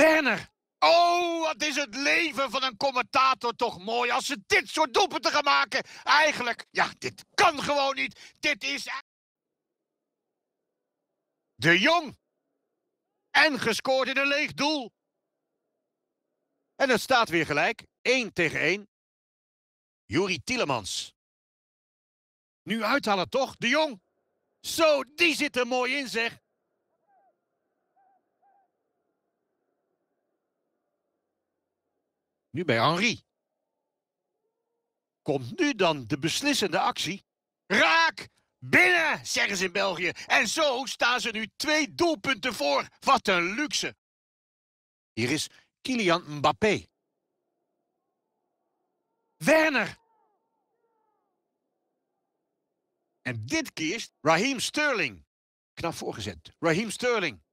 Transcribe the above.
Werner! Oh, wat is het leven van een commentator toch mooi als ze dit soort te gaan maken. Eigenlijk, ja, dit kan gewoon niet. Dit is... E- De Jong. En gescoord in een leeg doel. En het staat weer gelijk. 1 tegen 1. Juri Tielemans. Nu uithalen toch, De Jong. Zo, die zit er mooi in zeg. Nu bij Henri. Komt nu dan de beslissende actie? Raak! Binnen, zeggen ze in België. En zo staan ze nu twee doelpunten voor. Wat een luxe. Hier is Kylian Mbappé. Werner. En dit keer Raheem Sterling. Knap voorgezet. Raheem Sterling.